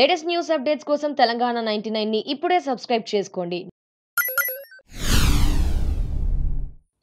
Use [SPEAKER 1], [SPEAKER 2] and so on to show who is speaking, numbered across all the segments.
[SPEAKER 1] latest news updates కోసం Telangana ninety nine ని ఇప్పుడే సబ్స్క్రైబ్ చేసుకోండి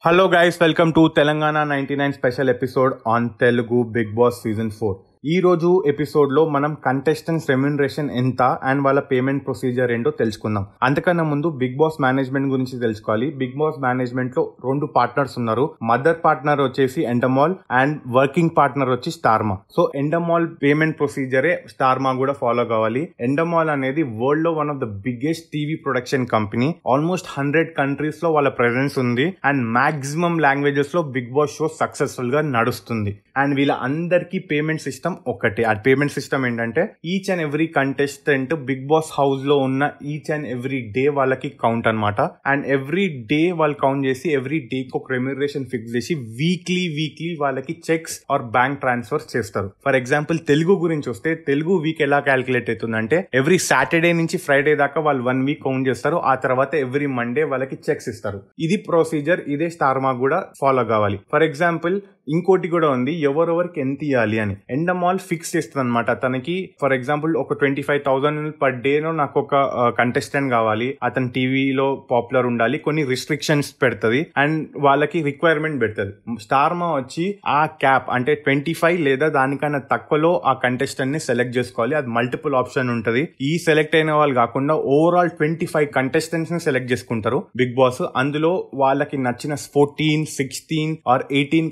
[SPEAKER 1] hello guys welcome to Telangana ninety nine special episode on Telugu Bigg Boss season four ఈ రోజు ఎపిసోడ్లో మనం కంటెస్టెంట్స్ రెమ్యునరేషన్ ఎంత అండ్ వాళ్ళ పేమెంట్ ప్రొసీజర్ ఏంటో తెలుసుకుందాం అంతకన్నా ముందు బిగ్ బాస్ మేనేజ్మెంట్ గురించి తెలుసుకోవాలి బిగ్ బాస్ మేనేజ్మెంట్ లో రెండు పార్ట్నర్స్ ఉన్నారు మదర్ పార్ట్నర్ వచ్చేసి ఎండమాల్ అండ్ వర్కింగ్ పార్ట్నర్ వచ్చి స్టార్మా సో ఎండమాల్ పేమెంట్ ప్రొసీజరే స్టార్మా కూడా ఫాలో కావాలి ఎండమాల్ అనేది వరల్డ్ లో one of the biggest TV production company almost hundred countries లో వాళ్ళ ప్రెసెన్స్ ఉంది అండ్ మాక్సిమం లాంగ్వేజెస్ లో బిగ్ బాస్ షో సక్సెస్ఫుల్ గా నడుస్తుంది అండ్ వీళ్ళ అందరికీ పేమెంట్ సిస్టమ్ సిస్టమ్ ఒకటి ఆ పేమెంట్ సిస్టమ్ ఏంటంటే each and every contestant Bigg Boss house లో ఉన్న ఈచ్ అండ్ ఎవ్రీ డే వాళ్ళకి కౌంట్ అనమాట అండ్ ఎవ్రీ డే వాళ్ళు కౌంట్ చేసి ఎవ్రీ డే కి ఒక రెమ్యూరేషన్ ఫిక్స్ చేసి వీక్లీ వీక్లీ వాళ్ళకి చెక్స్ ఆర్ బ్యాంక్ ట్రాన్స్ఫర్స్ చేస్తారు ఫర్ ఎగ్జాంపుల్ తెలుగు గురించి వస్తే తెలుగు వీక్ ఎలా క్యాలిక్యులేట్ అవుతుందంటే ఎవ్రీ సాటర్డే నుంచి ఫ్రైడే దాకా వాళ్ళు వన్ వీక్ కౌంట్ చేస్తారు ఆ తర్వాత ఎవ్రీ మండే వాళ్ళకి చెక్స్ ఇస్తారు ఇది ప్రొసీజర్ ఇదే స్టార్మా కూడా ఫాలో కావాలి ఫర్ ఎగ్జాంపుల్ ఇంకోటి కూడా ఉంది ఎవరెవరికి ఎంత ఇవ్వాలి అని ఎండమాల్ ఫిక్స్ చేస్తుంది అనమాట తనకి ఫర్ ఎగ్జాంపుల్ ఒక ట్వంటీ ఫైవ్ థౌసండ్ పర్ డేలో నాకు ఒక కంటెస్టెంట్ కావాలి అతను టీవీలో పాపులర్ ఉండాలి కొన్ని రిస్ట్రిక్షన్స్ పెడుతుంది అండ్ వాళ్ళకి రిక్వైర్మెంట్ పెడుతుంది స్టార్ మా వచ్చి ఆ క్యాప్ అంటే ట్వంటీ ఫైవ్ లేదా దానికన్నా తక్కువలో ఆ కంటెస్టెంట్ ని సెలెక్ట్ చేసుకోవాలి అది మల్టిపుల్ ఆప్షన్ ఉంటుంది ఈ సెలెక్ట్ అయిన వాళ్ళు కాకుండా ఓవరాల్ ట్వంటీ ఫైవ్ కంటెస్టెంట్స్ ని సెలెక్ట్ చేసుకుంటారు బిగ్ బాస్ అందులో వాళ్ళకి నచ్చిన fourteen sixteen or eighteen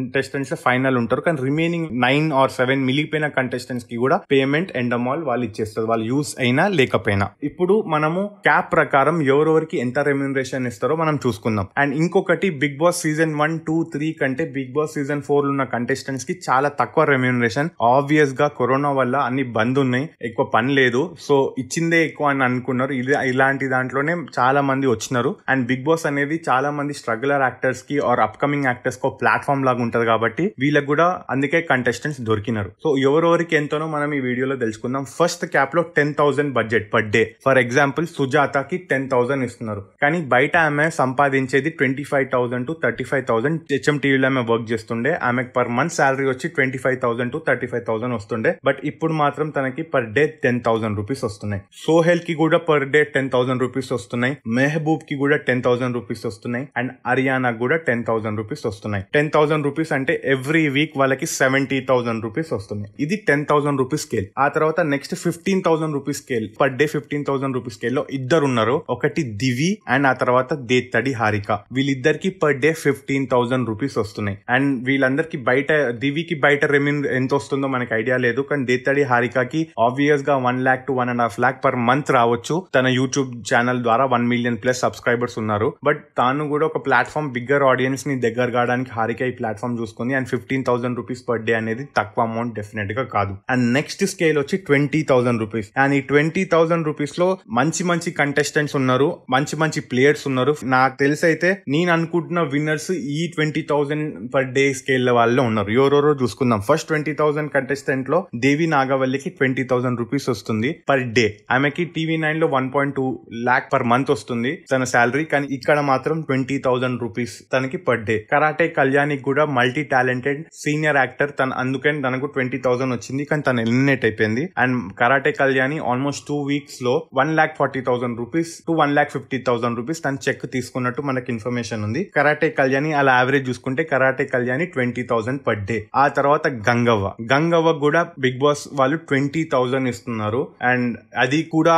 [SPEAKER 1] contestants final ఉంటారు కానీ రిమైనింగ్ నైన్ ఆర్ సెవెన్ మిగిలిపోయిన కంటెస్టెంట్స్ కి కూడా పేమెంట్ ఎండమాల్ వాళ్ళు ఇచ్చేస్తారు వాళ్ళు యూస్ అయినా లేకపోయినా ఇప్పుడు మనము క్యాప్ ప్రకారం ఎవరెవరికి ఎంత రెమ్యూనరేషన్ ఇస్తారో మనం చూసుకుందాం అండ్ ఇంకొకటి Bigg Boss season one two three కంటే బిగ్ బాస్ సీజన్ ఫోర్ ఉన్న కంటెస్టెంట్స్ కి చాలా తక్కువ రెమ్యూనరేషన్ ఆబ్వియస్ గా కరోనా వల్ల అన్ని బంద్ ఉన్నాయి ఎక్కువ పని లేదు సో ఇచ్చిందే ఎక్కువ అని అనుకున్నారు ఇలాంటి దాంట్లోనే చాలా మంది వచ్చినారు అండ్ బిగ్ బాస్ అనేది చాలా మంది స్ట్రగులర్ యాక్టర్స్ కి ఆర్ అప్కమింగ్ యాక్టర్స్ ప్లాట్ఫామ్ లాగా ఉంటది కాబట్టి వీళ్ళకి కూడా అందుకే కంటెస్టెంట్స్ దొరికినారు సో ఎవరెవరికి ఎంతనో మనం ఈ వీడియోలో తెలుసుకుందాం ఫస్ట్ క్యాప్ లో ten thousand budget per day for example సుజాతకి టెన్ థౌసండ్ ఇస్తున్నారు కానీ బయట ఆమె సంపాదించేది twenty five thousand to thirty five thousand HM టీవీలో ఆమె వర్క్ చేస్తుండే ఆమెకు పర్ మంత్ శాలరీ వచ్చి twenty five thousand to thirty five thousand వస్తుండే బట్ ఇప్పుడు మాత్రం తనకి per day ten thousand rupees వస్తున్నాయి సోహెల్ కి కూడా per day ten thousand rupees వస్తున్నాయి మెహబూబ్ కి కూడా టెన్ థౌసండ్ రూపీస్ వస్తున్నాయి అండ్ హర్యానా కూడా టెన్ థౌసండ్ రూపీస్ వస్తున్నాయి టెన్ థౌసండ్ రూపీస్ రూపీస్ అంటే ఎవ్రీ వీక్ వాళ్ళకి సెవెంటీ థౌసండ్ రూపీస్ వస్తున్నాయి ఇది టెన్ థౌసండ్ రూపీస్ స్కేల్ ఆ తర్వాత next fifteen thousand rupees scale per day fifteen thousand rupees scale లో ఇద్దరు ఉన్నారు ఒకటి దివి అండ్ ఆ తర్వాత దేత్తడి హారిక వీళ్ళిద్దరికి per day fifteen thousand rupees వస్తున్నాయి అండ్ వీళ్ళందరికి బయట దివికి బయట రెమ్యూన్ ఎంత వస్తుందో మనకి ఐడియా లేదు కానీ దేత్తడి హారికకి ఆబ్వియస్ గా one lakh to one and half lakh per month రావచ్చు తన యూట్యూబ్ ఛానల్ ద్వారా వన్ మిలియన్ ప్లస్ సబ్స్క్రైబర్స్ ఉన్నారు బట్ తాను కూడా ఒక ప్లాట్ఫామ్ బిగ్గర్ ఆడియన్స్ ని దగ్గర కావడానికి హారిక ఈ ప్లాట్ఫామ్ ప్లాట్ఫామ్ చూసుకుంది and fifteen thousand rupees per day అనేది తక్కువ అమౌంట్ డెఫినెట్ గా కాదు అండ్ నెక్స్ట్ స్కేల్ వచ్చి ట్వంటీ థౌసండ్ రూపీస్ అండ్ ఈ ట్వంటీ థౌసండ్ రూపీస్ లో మంచి మంచి కంటెస్టెంట్స్ ఉన్నారు మంచి మంచి ప్లేయర్స్ ఉన్నారు నాకు తెలిసి అయితే నేను అనుకుంటున్న విన్నర్స్ ఈ twenty thousand per day scale వాళ్ళే ఉన్నారు ఎవరెవరో చూసుకుందాం ఫస్ట్ ట్వంటీ థౌసండ్ కంటెస్టెంట్ లో దేవి నాగవల్లికి ట్వంటీ థౌసండ్ రూపీస్ వస్తుంది పర్ డే ఆమెకి టీవీ నైన్ లో one point two lakh per month వస్తుంది తన శాలరీ కానీ ఇక్కడ మాత్రం ట్వంటీ థౌసండ్ రూపీస్ తనకి పర్ డే కరాటే కళ్యాణికి కూడా మల్టీ టాలెంటెడ్ సీనియర్ యాక్టర్ తన అందుకని తనకు ట్వంటీ థౌసండ్ వచ్చింది కానీ తను ఎలిమినేట్ అయిపోయింది and karate Kalyani almost two weeks లో one lakh forty thousand rupees to one lakh fifty thousand rupees తను చెక్ తీసుకున్నట్టు మనకి ఇన్ఫర్మేషన్ ఉంది కరాటే కళ్యాణి అలా యావరేజ్ చూసుకుంటే karate Kalyani twenty thousand per day ఆ తర్వాత గంగవ్వ గంగవ్వ కూడా బిగ్ బాస్ వాళ్ళు ట్వంటీ థౌసండ్ ఇస్తున్నారు అండ్ అది కూడా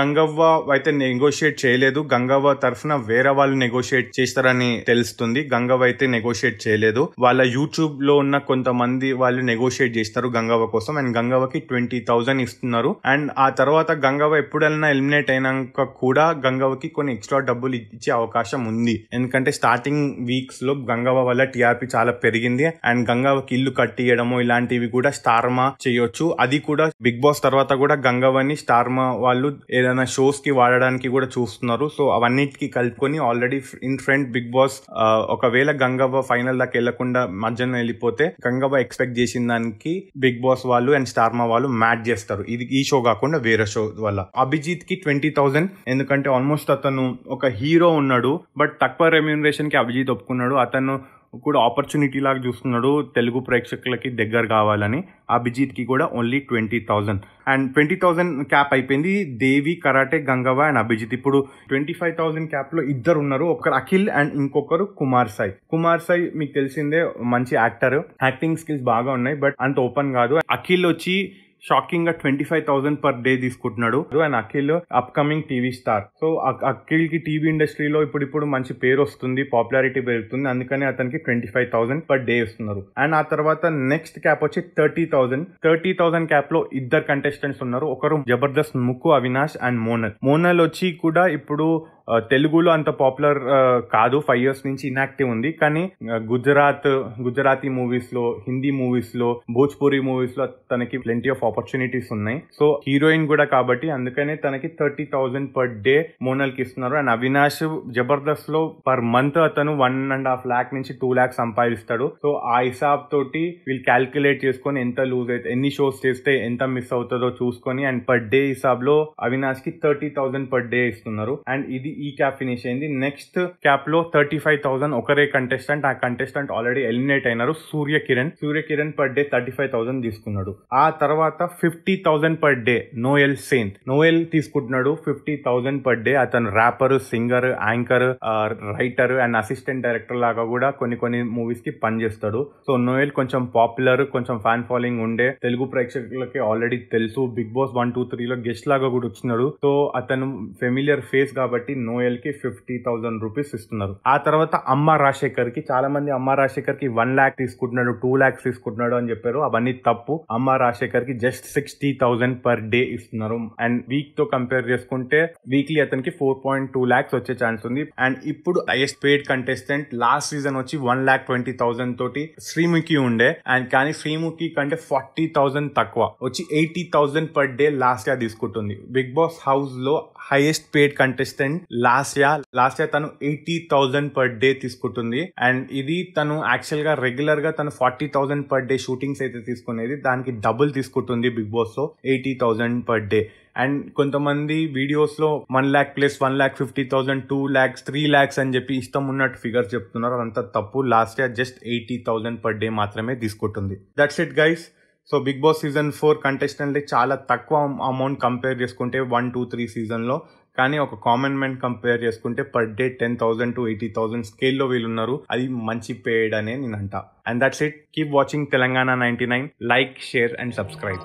[SPEAKER 1] గంగవ్వ అయితే నెగోషియేట్ చేయలేదు గంగవ్వ తరఫున వేరే వాళ్ళు నెగోషియేట్ చేస్తారని తెలుస్తుంది గంగవ్వ అయితే నెగోషియేట్ చేయలేదు వాళ్ళ యూట్యూబ్ లో ఉన్న కొంతమంది వాళ్ళు నెగోషియేట్ చేస్తారు గంగవ్వ కోసం అండ్ గంగవ్వకి ట్వంటీ థౌసండ్ ఇస్తున్నారు అండ్ ఆ తర్వాత గంగవ్వ ఎప్పుడైనా ఎలిమినేట్ అయినాక కూడా గంగవ్వకి కొన్ని ఎక్స్ట్రా డబ్బులు ఇచ్చే అవకాశం ఉంది ఎందుకంటే స్టార్టింగ్ వీక్స్ లో గంగవ్వ వల్ల టీఆర్పీ చాలా పెరిగింది అండ్ గంగవ్వకి ఇల్లు కట్టియడము ఇలాంటివి కూడా స్టార్మా చేయొచ్చు అది కూడా బిగ్ బాస్ తర్వాత కూడా గంగవ్వని స్టార్మా వాళ్ళు ఏదైనా షోస్ కి వాడడానికి కూడా చూస్తున్నారు సో అవన్నిటికి కలుపుకొని already in front Bigg Boss ఒకవేళ గంగవ్వ ఫైనల్ దాకా వెళ్ళకుండా కాకుండా మధ్యలో వెళ్ళిపోతే గంగవ్వ ఎక్స్పెక్ట్ చేసిన దానికి బిగ్ బాస్ వాళ్ళు అండ్ స్టార్మా వాళ్ళు మ్యాచ్ చేస్తారు ఇది ఈ షో కాకుండా వేరే షో వల్ల అభిజిత్ కి ట్వంటీ థౌసండ్ ఎందుకంటే ఆల్మోస్ట్ అతను ఒక హీరో ఉన్నాడు బట్ తక్కువ రెమ్యూనరేషన్ కి అభిజిత్ ఒప్పుకున్నాడు అతను కూడా ఆపర్చునిటీ లాగా చూస్తున్నాడు తెలుగు ప్రేక్షకులకి దగ్గర కావాలని అభిజిత్కి కూడా only twenty thousand and twenty thousand cap అయిపోయింది దేవి కరాటే గంగవ అండ్ అభిజిత్ ఇప్పుడు ట్వంటీ ఫైవ్ థౌజండ్ క్యాప్లో ఇద్దరు ఉన్నారు ఒకరు అఖిల్ అండ్ ఇంకొకరు కుమార్ సాయి కుమార్ సాయి మీకు తెలిసిందే మంచి యాక్టర్ యాక్టింగ్ స్కిల్స్ బాగా ఉన్నాయి బట్ అంత ఓపెన్ కాదు అఖిల్ వచ్చి షాకింగ్ గా twenty five thousand per day తీసుకుంటున్నాడు and Akhil upcoming TV star so Akhil కి టీవీ ఇండస్ట్రీలో ఇప్పుడు ఇప్పుడు మంచి పేరు వస్తుంది పాపులారిటీ పెరుగుతుంది అందుకని అతనికి twenty five thousand per day ఇస్తున్నారు అండ్ ఆ తర్వాత నెక్స్ట్ క్యాప్ వచ్చి thirty thousand thirty thousand cap లో ఇద్దరు కంటెస్టెంట్స్ ఉన్నారు ఒకరు జబర్దస్త్ ముక్కు అవినాష్ అండ్ మోనల్ మోనల్ వచ్చి కూడా ఇప్పుడు తెలుగులో అంత పాపులర్ కాదు ఫైవ్ ఇయర్స్ నుంచి ఇన్యాక్టివ్ ఉంది కానీ గుజరాత్ గుజరాతీ మూవీస్ లో హిందీ మూవీస్ లో భోజ్పూరి మూవీస్ లో తనకి ప్లెంటీ ఆఫ్ ఆపర్చునిటీస్ ఉన్నాయి సో హీరోయిన్ కూడా కాబట్టి అందుకనే తనకి థర్టీ థౌసండ్ పర్ డే మోనల్కి ఇస్తున్నారు అండ్ అవినాష్ జబర్దస్త్ లో పర్ మంత్ అతను వన్ అండ్ హాఫ్ ల్యాక్ నుంచి టూ ల్యాక్ సంపాదిస్తాడు సో ఆ హిసాబ్ తోటి వీళ్ళు క్యాల్కులేట్ చేసుకొని ఎంత లూజ్ అయితే ఎన్ని షోస్ చేస్తే ఎంత మిస్ అవుతుందో చూసుకొని అండ్ పర్ డే హిసాబ్ లో అవినాష్ కి థర్టీ థౌసండ్ పర్ డే ఇస్తున్నారు అండ్ ఇది ఈ క్యాప్ ఫినిష్ అయింది నెక్స్ట్ క్యాప్ లో థర్టీ ఫైవ్ థౌసండ్ ఒకరే కంటెస్టెంట్ ఆ కంటెస్టెంట్ ఆల్రెడీ ఎలిమినేట్ అయినారు Surya Kiran Surya Kiran per day thirty five thousand తీసుకున్నాడు ఆ తర్వాత fifty thousand per day Noel Sean Noel తీసుకుంటున్నాడు ఫిఫ్టీ థౌసండ్ పర్ డే అతను rapper singer anchor writer and assistant director లాగా కూడా కొన్ని కొన్ని మూవీస్ కి పనిచేస్తాడు సో నోయల్ కొంచెం పాపులర్ కొంచెం ఫ్యాన్ ఫాలోయింగ్ ఉండే తెలుగు ప్రేక్షకులకి ఆల్రెడీ తెలుసు Bigg Boss one two three లో గెస్ట్ లాగా కూడా వచ్చినాడు సో అతను ఫెమిలియర్ ఫేస్ కాబట్టి నోయల్ కి ఫిఫ్టీ థౌసండ్ రూపీస్ ఇస్తున్నారు ఆ తర్వాత అమ్మ రాజశేఖర్ కి చాలా మంది అమ్మ రాజశేఖర్ కి వన్ లాక్ తీసుకుంటున్నాడు టూ లాక్స్ తీసుకుంటున్నాడు అని చెప్పారు అవన్నీ తప్పు అమ్మ రాజశేఖర్ కి just sixty thousand per day ఇస్తున్నారు అండ్ వీక్ తో కంపేర్ చేసుకుంటే వీక్లీ అతనికి ఫోర్ పాయింట్ టూ లాక్స్ వచ్చే ఛాన్స్ ఉంది అండ్ ఇప్పుడు highest paid contestant last season వచ్చి వన్ లాక్ ట్వంటీ థౌసండ్ తోటి శ్రీముఖి ఉండే అండ్ కానీ శ్రీముఖి కంటే ఫార్టీ థౌసండ్ తక్కువ వచ్చి eighty thousand per day last గా తీసుకుంటుంది బిగ్ బాస్ హౌస్ లో highest paid contestant last year తను ఎయిటీ థౌజండ్ పర్ డే తీసుకుంటుంది అండ్ ఇది తను యాక్చువల్ గా రెగ్యులర్ గా తను forty thousand per day shootings అయితే తీసుకునేది దానికి డబుల్ తీసుకుంటుంది బిగ్ బాస్ లో eighty thousand per day and కొంతమంది వీడియోస్ లో one lakh plus one lakh fifty thousand two lakhs three lakhs అని చెప్పి ఇష్టం ఉన్నట్టు ఫిగర్స్ చెప్తున్నారు అదంతా తప్పు last year just eighty thousand per day మాత్రమే తీసుకుంటుంది that's it guys so Bigg Boss season four contestant చాలా తక్కువ అమౌంట్ కంపేర్ చేసుకుంటే వన్ టూ త్రీ సీజన్లో కానీ ఒక కామన్ మెన్ కంపేర్ చేసుకుంటే per day ten thousand to eighty thousand స్కేల్లో ఉన్నారు అది మంచి పేడ్ అనే అంట and that's it keep watching Telangana ninety nine like share and subscribe